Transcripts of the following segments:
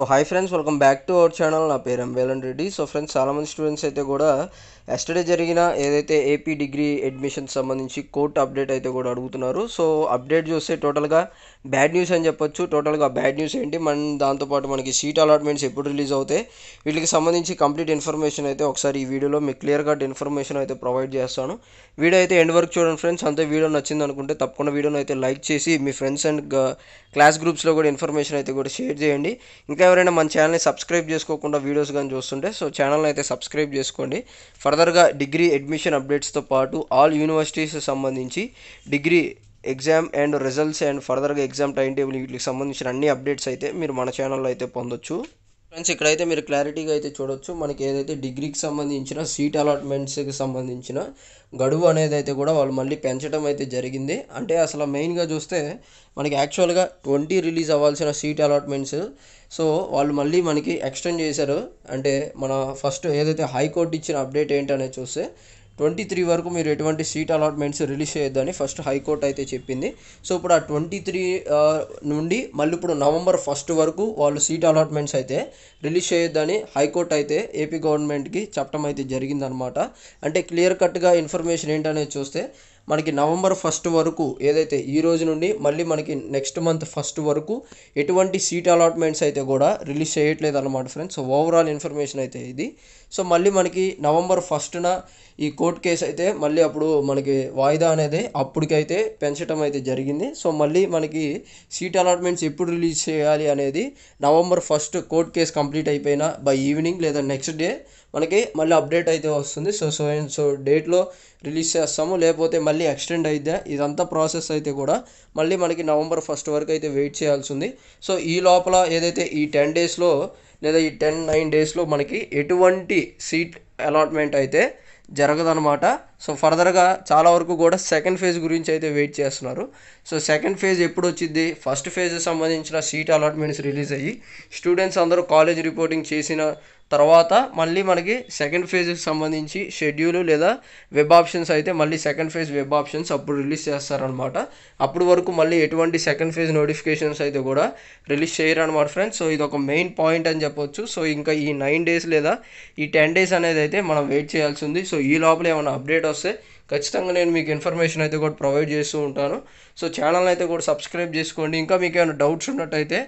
so hi friends welcome back to our channel నా పేరు ఎంవేలన్ రెడ్డి సో ఫ్రెండ్స్ చాలామంది స్టూడెంట్స్ అయితే కూడా ఎస్టర్డే జరిగిన ఏదైతే ఏపీ డిగ్రీ అడ్మిషన్ సంబంధించి కోర్ట్ అప్డేట్ అయితే కూడా అడుగుతున్నారు సో అప్డేట్ చూస్తే టోటల్గా బ్యాడ్ న్యూస్ అని చెప్పొచ్చు టోటల్గా బ్యాడ్ న్యూస్ ఏంటి మన దాంతోపాటు మనకి సీట్ అలాట్మెంట్స్ ఎప్పుడు రిలీజ్ అవుతాయి వీటికి సంబంధించి కంప్లీట్ ఇన్ఫర్మేషన్ అయితే ఒకసారి ఈ వీడియోలో మీకు క్లియర్ కట్ ఇన్ఫర్మేషన్ అయితే ప్రొవైడ్ చేస్తాను వీడియో అయితే ఎండ్ వరకు చూడండి ఫ్రెండ్స్ అంతే వీడియో నచ్చింది అనుకుంటే తప్పకుండా వీడియోని అయితే లైక్ చేసి మీ ఫ్రెండ్స్ అండ్ క్లాస్ గ్రూప్స్లో కూడా ఇన్ఫర్మేషన్ అయితే కూడా షేర్ చేయండి ఇంకా ఎవరైనా మన ఛానల్ని సబ్స్క్రైబ్ చేసుకోకుండా వీడియోస్ కానీ చూస్తుంటే సో ఛానల్ని అయితే సబ్స్క్రైబ్ చేసుకోండి ఫర్దర్గా డిగ్రీ అడ్మిషన్ అప్డేట్స్తో పాటు ఆల్ యూనివర్సిటీస్ సంబంధించి degree exam and results and ఫర్దర్గా ఎగ్జామ్ టైం టేబుల్ వీటికి సంబంధించిన అన్ని అప్డేట్స్ అయితే మీరు మన ఛానల్లో అయితే పొందొచ్చు ఫ్రెండ్స్ ఇక్కడైతే మీరు క్లారిటీగా అయితే చూడొచ్చు మనకి ఏదైతే డిగ్రీకి సంబంధించిన సీట్ అలాట్మెంట్స్కి సంబంధించిన గడువు అనేది అయితే కూడా వాళ్ళు మళ్ళీ పెంచడం అయితే జరిగింది అంటే అసలు మెయిన్గా చూస్తే మనకి యాక్చువల్గా ట్వంటీ రిలీజ్ అవ్వాల్సిన సీట్ అలాట్మెంట్స్ సో వాళ్ళు మళ్ళీ మనకి ఎక్స్టెండ్ చేశారు అంటే మన ఫస్ట్ ఏదైతే హైకోర్టు ఇచ్చిన అప్డేట్ ఏంటనేది చూస్తే ట్వంటీ త్రీ వరకు మీరు ఎటువంటి సీట్ అలాట్మెంట్స్ రిలీజ్ చేయొద్దని ఫస్ట్ హైకోర్టు అయితే చెప్పింది సో ఇప్పుడు ఆ ట్వంటీ త్రీ నుండి మళ్ళీ ఇప్పుడు నవంబర్ ఫస్ట్ వరకు వాళ్ళు సీట్ అలాట్మెంట్స్ అయితే రిలీజ్ చేయొద్దని హైకోర్టు అయితే ఏపీ గవర్నమెంట్కి చట్టం అయితే జరిగిందనమాట అంటే క్లియర్ కట్గా ఇన్ఫర్మేషన్ ఏంటనేది చూస్తే మనకి నవంబర్ ఫస్ట్ వరకు ఏదైతే ఈ రోజు నుండి మళ్ళీ మనకి నెక్స్ట్ మంత్ ఫస్ట్ వరకు ఎటువంటి సీట్ అలాట్మెంట్స్ అయితే కూడా రిలీజ్ చేయట్లేదు అనమాట ఫ్రెండ్స్ సో ఓవరాల్ ఇన్ఫర్మేషన్ అయితే ఇది సో మళ్ళీ మనకి నవంబర్ ఫస్ట్న ఈ కోర్ట్ కేసు అయితే మళ్ళీ అప్పుడు మనకి వాయిదా అనేది అప్పటికైతే పెంచడం అయితే జరిగింది సో మళ్ళీ మనకి సీట్ అలాట్మెంట్స్ ఎప్పుడు రిలీజ్ చేయాలి అనేది November first court case complete అయిపోయిన బై ఈవినింగ్ లేదా నెక్స్ట్ డే మనకి మళ్ళీ అప్డేట్ అయితే వస్తుంది సో సో సో డేట్లో రిలీజ్ చేస్తాము లేకపోతే మళ్ళీ ఎక్స్టెండ్ అయితే ఇదంతా ప్రాసెస్ అయితే కూడా మళ్ళీ మనకి నవంబర్ ఫస్ట్ వరకు అయితే వెయిట్ చేయాల్సి ఉంది సో ఈ లోపల ఏదైతే ఈ టెన్ డేస్లో లేదా ఈ టెన్ నైన్ డేస్లో మనకి ఎటువంటి సీట్ అలాట్మెంట్ అయితే జరగదనమాట సో ఫర్దర్గా చాలా వరకు కూడా సెకండ్ ఫేజ్ గురించి అయితే వెయిట్ చేస్తున్నారు సో సెకండ్ ఫేజ్ ఎప్పుడు వచ్చింది ఫస్ట్ ఫేజ్ సంబంధించిన సీట్ అలాట్మెంట్స్ రిలీజ్ అయ్యి స్టూడెంట్స్ అందరూ కాలేజ్ రిపోర్టింగ్ చేసిన తర్వాత మళ్ళీ మనకి సెకండ్ ఫేజ్కి సంబంధించి షెడ్యూల్ లేదా వెబ్ ఆప్షన్స్ అయితే మళ్ళీ సెకండ్ ఫేజ్ వెబ్ ఆప్షన్స్ అప్పుడు రిలీజ్ చేస్తారనమాట అప్పుడు వరకు మళ్ళీ ఎటువంటి సెకండ్ ఫేజ్ నోటిఫికేషన్స్ అయితే కూడా రిలీజ్ చేయరనమాట ఫ్రెండ్స్ సో ఇది ఒక మెయిన్ పాయింట్ అని చెప్పొచ్చు సో ఇంకా ఈ నైన్ డేస్ లేదా ఈ టెన్ డేస్ అనేది అయితే మనం వెయిట్ చేయాల్సి ఉంది సో ఈ లోపల ఏమైనా అప్డేట్ వస్తే ఖచ్చితంగా నేను మీకు ఇన్ఫర్మేషన్ అయితే కూడా ప్రొవైడ్ చేస్తూ ఉంటాను సో ఛానల్ అయితే కూడా సబ్స్క్రైబ్ చేసుకోండి ఇంకా మీకు ఏమైనా డౌట్స్ ఉన్నట్టయితే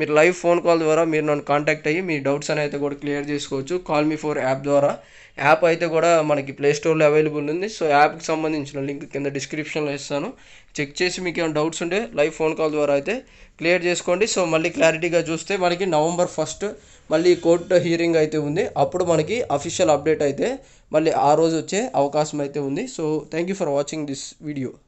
మీరు లైవ్ ఫోన్ కాల్ ద్వారా మీరు నన్ను కాంటాక్ట్ అయ్యి మీ డౌట్స్ అని అయితే కూడా క్లియర్ చేసుకోవచ్చు కాల్ మీ ఫోర్ యాప్ ద్వారా యాప్ అయితే కూడా మనకి ప్లే స్టోర్లో అవైలబుల్ ఉంది సో యాప్కి సంబంధించిన లింక్ కింద డిస్క్రిప్షన్లో ఇస్తాను చెక్ చేసి మీకు ఏమైనా డౌట్స్ ఉంటే లైవ్ ఫోన్ కాల్ ద్వారా అయితే క్లియర్ చేసుకోండి సో మళ్ళీ క్లారిటీగా చూస్తే మనకి నవంబర్ ఫస్ట్ మళ్ళీ కోర్టు హియరింగ్ అయితే ఉంది అప్పుడు మనకి అఫీషియల్ అప్డేట్ అయితే మళ్ళీ ఆ రోజు వచ్చే అవకాశం అయితే ఉంది so thank you for watching this video